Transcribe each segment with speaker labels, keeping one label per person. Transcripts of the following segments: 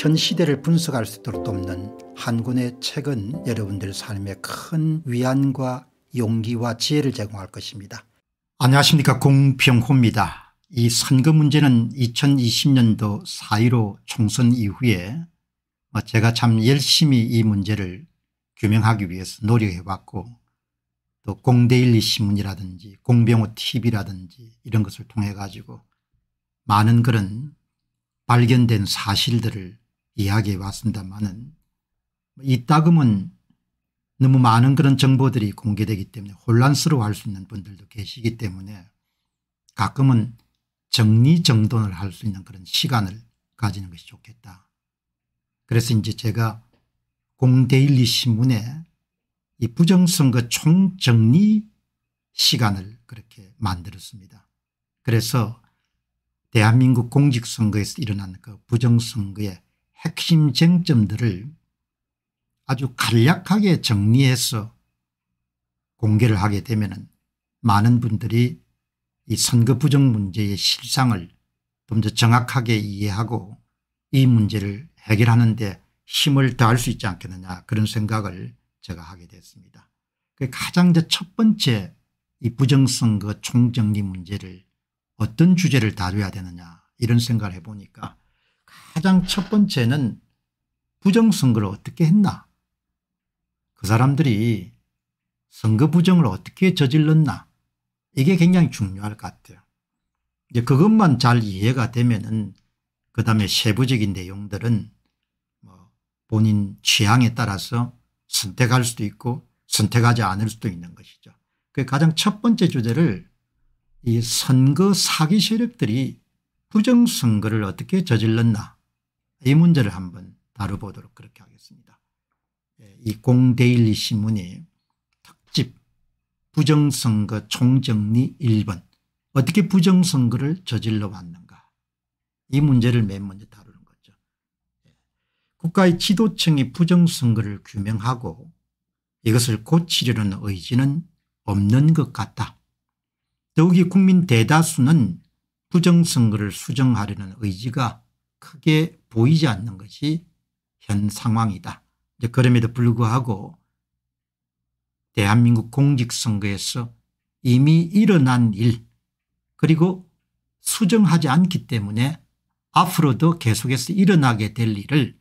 Speaker 1: 현 시대를 분석할 수 있도록 돕는 한 권의 책은 여러분들 삶에 큰 위안과 용기와 지혜를 제공할 것입니다. 안녕하십니까 공병호입니다. 이 선거 문제는 2020년도 4.15 총선 이후에 뭐 제가 참 열심히 이 문제를 규명하기 위해서 노력해왔고 또 공대일리 신문이라든지 공병호 TV라든지 이런 것을 통해 가지고 많은 그런 발견된 사실들을 이야기해 왔습니다만은 이 따금은 너무 많은 그런 정보들이 공개되기 때문에 혼란스러워할 수 있는 분들도 계시기 때문에 가끔은 정리정돈을 할 수 있는 그런 시간을 가지는 것이 좋겠다. 그래서 이제 제가 공데일리 신문에 이 부정선거 총정리 시간을 그렇게 만들었습니다. 그래서 대한민국 공직선거에서 일어난 그 부정선거의 핵심 쟁점들을 아주 간략하게 정리해서 공개를 하게 되면 많은 분들이 이 선거 부정 문제의 실상을 좀 더 정확하게 이해하고 이 문제를 해결하는 데 힘을 더할수 있지 않겠느냐 그런 생각을 제가 하게 됐습니다. 그 가장 첫 번째 이 부정선거 총정리 문제를 어떤 주제를 다뤄야 되느냐 이런 생각을 해보니까 가장 첫 번째는 부정선거를 어떻게 했나 그 사람들이 선거 부정을 어떻게 저질렀나 이게 굉장히 중요할 것 같아요. 이제 그것만 잘 이해가 되면은 그 다음에 세부적인 내용들은 뭐 본인 취향에 따라서 선택할 수도 있고 선택하지 않을 수도 있는 것이죠. 그 가장 첫 번째 주제를 이 선거 사기 세력들이 부정선거를 어떻게 저질렀나 이 문제를 한번 다뤄보도록 그렇게 하겠습니다. 예, 이 공데일리 신문이 특집 부정선거 총정리 1번 어떻게 부정선거를 저질러 왔는가 이 문제를 맨 먼저 다루는 거죠. 예, 국가의 지도층이 부정선거를 규명하고 이것을 고치려는 의지는 없는 것 같다. 더욱이 국민 대다수는 부정선거를 수정하려는 의지가 크게 보이지 않는 것이 현 상황이다. 그럼에도 불구하고 대한민국 공직선거에서 이미 일어난 일 그리고 수정하지 않기 때문에 앞으로도 계속해서 일어나게 될 일을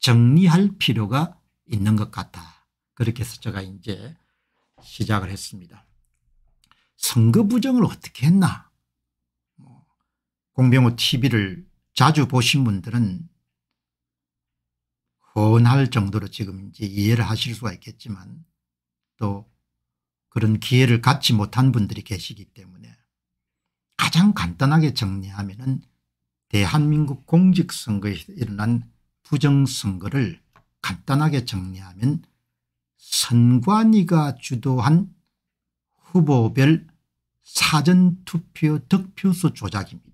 Speaker 1: 정리할 필요가 있는 것 같다. 그렇게 해서 제가 이제 시작을 했습니다. 선거 부정을 어떻게 했나 공병호 tv를 자주 보신 분들은 헌할 정도로 지금 이제 이해를 하실 수가 있겠지만 또 그런 기회를 갖지 못한 분들이 계시기 때문에 가장 간단하게 정리하면 은 대한민국 공직선거에 서 일어난 부정선거를 간단하게 정리하면 선관위가 주도한 후보별 사전투표 득표수 조작입니다.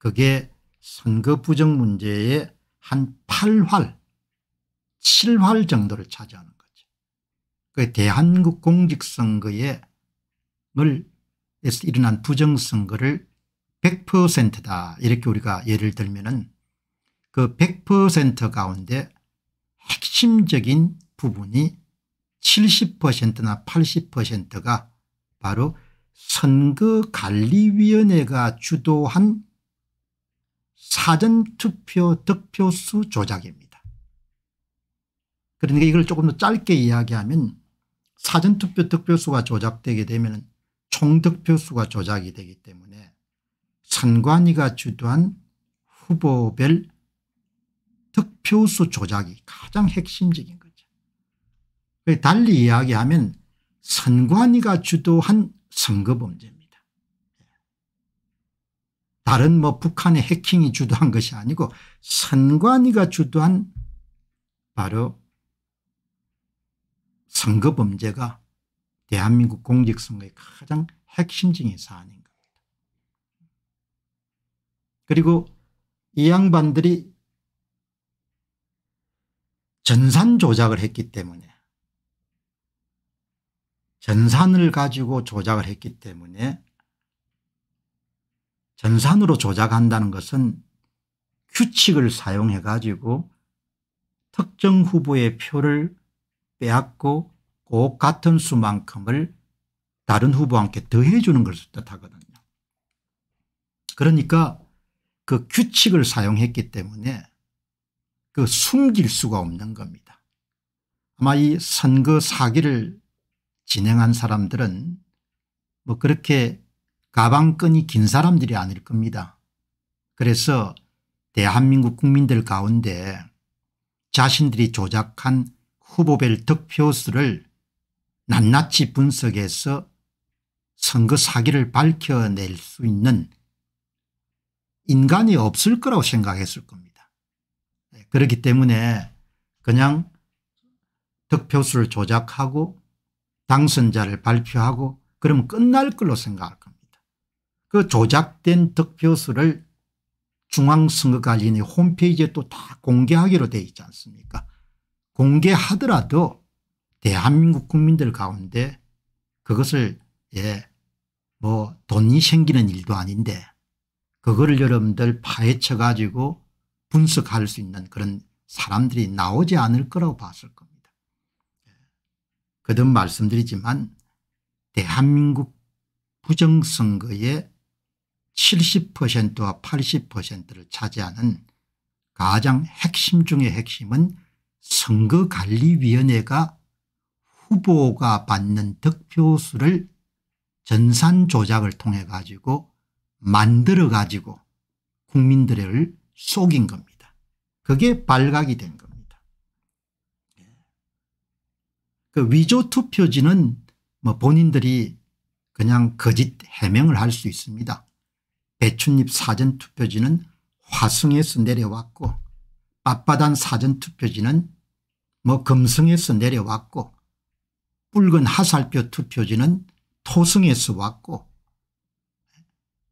Speaker 1: 그게 선거 부정 문제의 한 8활 7활 정도를 차지하는 거죠. 그 대한국 공직선거에 을 일어난 부정선거를 100%다 이렇게 우리가 예를 들면 은그 100% 가운데 핵심적인 부분이 70%나 80%가 바로 선거관리위원회가 주도한 사전투표 득표수 조작입니다. 그러니까 이걸 조금 더 짧게 이야기하면 사전투표 득표수가 조작되게 되면 총득표수가 조작이 되기 때문에 선관위가 주도한 후보별 득표수 조작이 가장 핵심적인 거죠. 달리 이야기하면 선관위가 주도한 선거범죄입니다. 다른 뭐 북한의 해킹이 주도한 것이 아니고 선관위가 주도한 바로 선거 범죄가 대한민국 공직선거의 가장 핵심적인 사안인 겁니다. 그리고 이 양반들이 전산 조작을 했기 때문에 전산을 가지고 조작을 했기 때문에 전산으로 조작한다는 것은 규칙을 사용해 가지고 특정 후보의 표를 빼앗고 꼭 같은 수만큼을 다른 후보와 함께 더해 주는 것을 뜻하거든요. 그러니까 그 규칙을 사용했기 때문에 그 숨길 수가 없는 겁니다. 아마 이 선거 사기를 진행한 사람들은 뭐 그렇게 가방끈이 긴 사람들이 아닐 겁니다. 그래서 대한민국 국민들 가운데 자신들이 조작한 후보별 득표수를 낱낱이 분석해서 선거 사기를 밝혀낼 수 있는 인간이 없을 거라고 생각했을 겁니다. 네, 그렇기 때문에 그냥 득표수를 조작하고 당선자를 발표하고 그러면 끝날 걸로 생각할 겁니다. 그 조작된 득표수를 중앙선거관리위 홈페이지에 또 다 공개하기로 되어 있지 않습니까 공개하더라도 대한민국 국민들 가운데 그것을 예 뭐 돈이 생기는 일도 아닌데 그거를 여러분들 파헤쳐 가지고 분석할 수 있는 그런 사람들이 나오지 않을 거라고 봤을 겁니다. 예. 그듭 말씀드리지만 대한민국 부정선거에 70%와 80%를 차지하는 가장 핵심 중의 핵심은 선거관리위원회가 후보가 받는 득표수를 전산 조작을 통해 가지고 만들어 가지고 국민들을 속인 겁니다. 그게 발각이 된 겁니다. 그 위조 투표지는 뭐 본인들이 그냥 거짓 해명을 할 수 있습니다. 배춧잎 사전투표지는 화성에서 내려왔고 빳빳한 사전투표지는 뭐 금성에서 내려왔고 붉은 하살표 투표지는 토성에서 왔고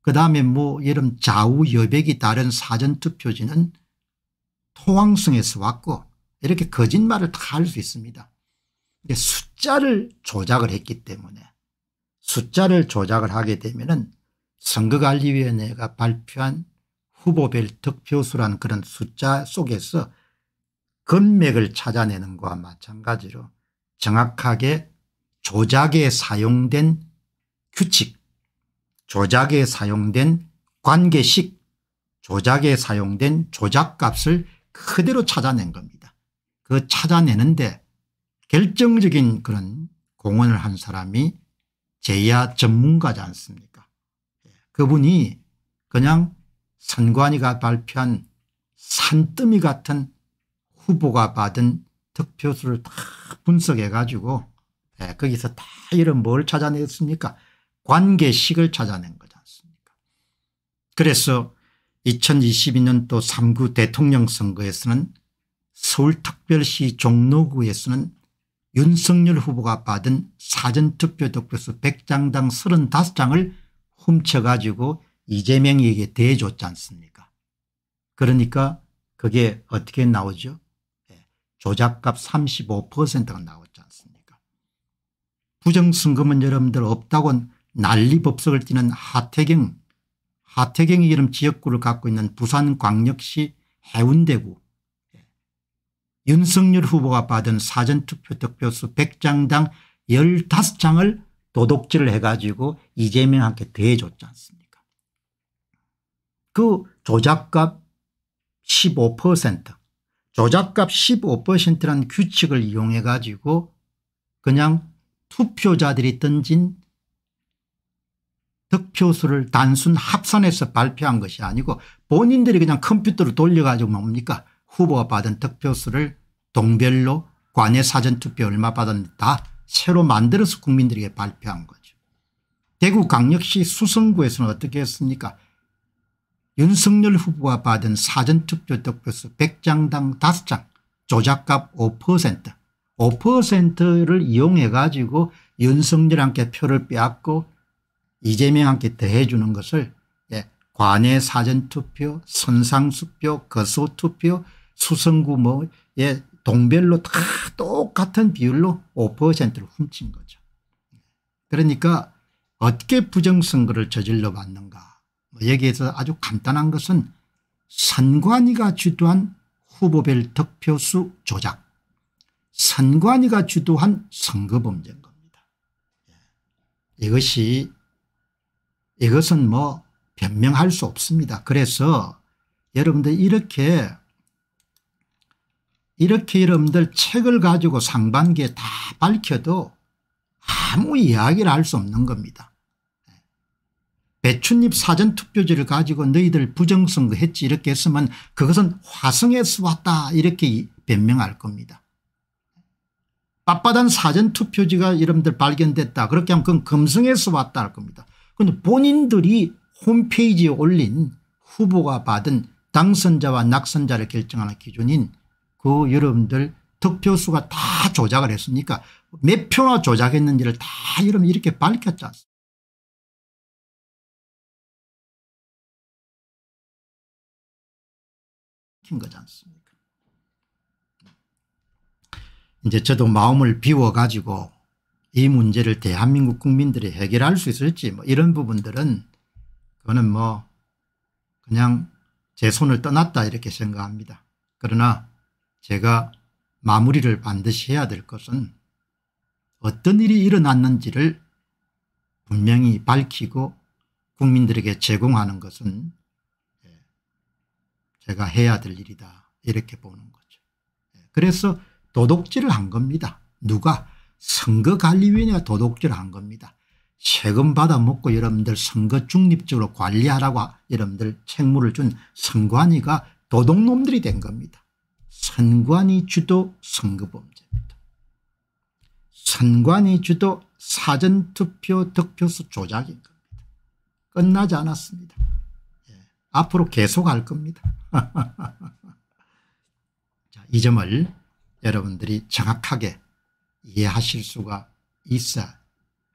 Speaker 1: 그 다음에 뭐 여름 좌우 여백이 다른 사전투표지는 토왕성에서 왔고 이렇게 거짓말을 다 할 수 있습니다. 숫자를 조작을 했기 때문에 숫자를 조작을 하게 되면 은 선거관리위원회가 발표한 후보별 득표수라는 그런 숫자 속에서 금맥을 찾아내는 것과 마찬가지로 정확하게 조작에 사용된 규칙 조작에 사용된 관계식 조작에 사용된 조작값을 그대로 찾아낸 겁니다. 그 찾아내는데 결정적인 그런 공헌을 한 사람이 제야 전문가지 않습니까 그분이 그냥 선관위가 발표한 산더미 같은 후보가 받은 득표수를 다 분석해 가지고 네, 예, 거기서 다 이런 뭘 찾아냈습니까 관계식을 찾아낸 거지 않습니까 그래서 2022년도 3구 대통령 선거에서는 서울특별시 종로구에서는 윤석열 후보가 받은 사전투표 득표수 100장당 35장을 훔쳐가지고 이재명에게 대줬지 않습니까 그러니까 그게 어떻게 나오죠 예, 조작값 35%가 나왔지 않습니까 부정승거은 여러분들 없다고 난리법석을 띠는 하태경 하태경이 이름 지역구를 갖고 있는 부산광역시 해운대구 예, 윤석열 후보가 받은 사전투표 득표수 100장당 15장을 도둑질을 해가지고 이재명한테 대해줬지 않습니까 그 조작값 15% 조작값 15%라는 규칙을 이용해가지고 그냥 투표자들이 던진 득표수를 단순 합산해서 발표한 것이 아니고 본인들이 그냥 컴퓨터로 돌려가지고 뭡니까 후보가 받은 득표수를 동별로 관외 사전투표 얼마 받았는다 새로 만들어서 국민들에게 발표한 거죠. 대구 강력시 수성구에서는 어떻게 했습니까 윤석열 후보가 받은 사전투표 득표수 100장당 5장 조작값 5% 5%를 이용해 가지고 윤석열한테 표를 빼앗고 이재명한테 대해주는 것을 예, 관내 사전투표 선상수표 거소투표 수성구 뭐예 동별로 다 똑같은 비율로 5%를 훔친 거죠. 그러니까 어떻게 부정선거를 저질러 봤는가 뭐 여기에서 아주 간단한 것은 선관위가 주도한 후보별 득표수 조작 선관위가 주도한 선거범죄인 겁니다. 예. 이것이 이것은 뭐 변명할 수 없습니다. 그래서 여러분들 이렇게 이렇게 여러분들 책을 가지고 상반기에 다 밝혀도 아무 이야기를 할 수 없는 겁니다. 배춧잎 사전투표지를 가지고 너희들 부정선거 했지 이렇게 했으면 그것은 화성에서 왔다 이렇게 변명할 겁니다. 빳빳한 사전투표지가 여러분들 발견됐다 그렇게 하면 그건 금성에서 왔다 할 겁니다. 그런데 본인들이 홈페이지에 올린 후보가 받은 당선자와 낙선자를 결정하는 기준인 그 여러분들 득표수가 다 조작을 했으니까 몇 표나 조작했는지를 다 여러분 이렇게 밝혔지 않습니까 거지 않습니까 이제 저도 마음을 비워가지고 이 문제를 대한민국 국민들이 해결할 수 있을지 뭐 이런 부분들은 그거는 뭐 그냥 제 손을 떠났다 이렇게 생각합니다. 그러나 제가 마무리를 반드시 해야 될 것은 어떤 일이 일어났는지를 분명히 밝히고 국민들에게 제공하는 것은 예, 제가 해야 될 일이다 이렇게 보는 거죠. 예, 그래서 도둑질을 한 겁니다. 누가 선거관리위원회가 도둑질을 한 겁니다. 세금 받아먹고 여러분들 선거 중립적으로 관리하라고 여러분들 책무를 준 선관위가 도둑놈들이 된 겁니다. 선관위 주도 선거범죄입니다. 산관이 주도 사전투표 득표수 조작인 겁니다. 끝나지 않았습니다. 예. 앞으로 계속할 겁니다. 자, 이 점을 여러분들이 정확하게 이해하실 수가 있어야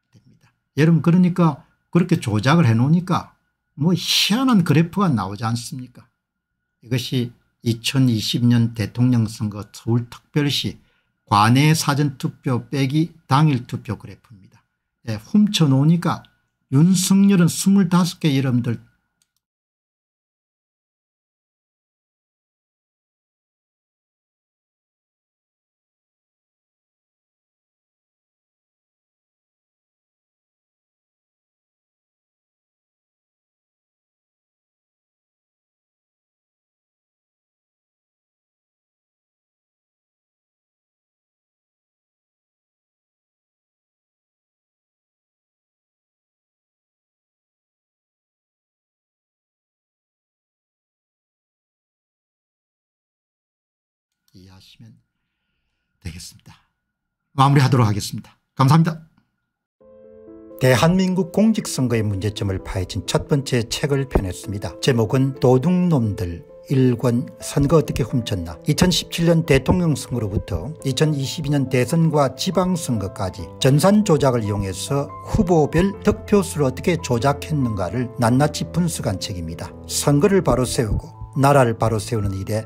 Speaker 1: 됩니다. 여러분 그러니까 그렇게 조작을 해놓으니까 뭐 희한한 그래프가 나오지 않습니까 이것이 2020년 대통령 선거 서울특별시 관내 사전투표 빼기 당일 투표 그래프입니다. 예, 훔쳐놓으니까 윤석열은 25개 여러분들 이해하시면 되겠습니다. 마무리하도록 하겠습니다. 감사합니다. 대한민국 공직선거의 문제점을 파헤친 첫 번째 책을 펴냈습니다. 제목은 도둑놈들 일권 선거 어떻게 훔쳤나 2017년 대통령 선거로부터 2022년 대선과 지방선거까지 전산 조작을 이용해서 후보별 득표수를 어떻게 조작했는가를 낱낱이 분석한 책입니다. 선거를 바로 세우고 나라를 바로 세우는 일에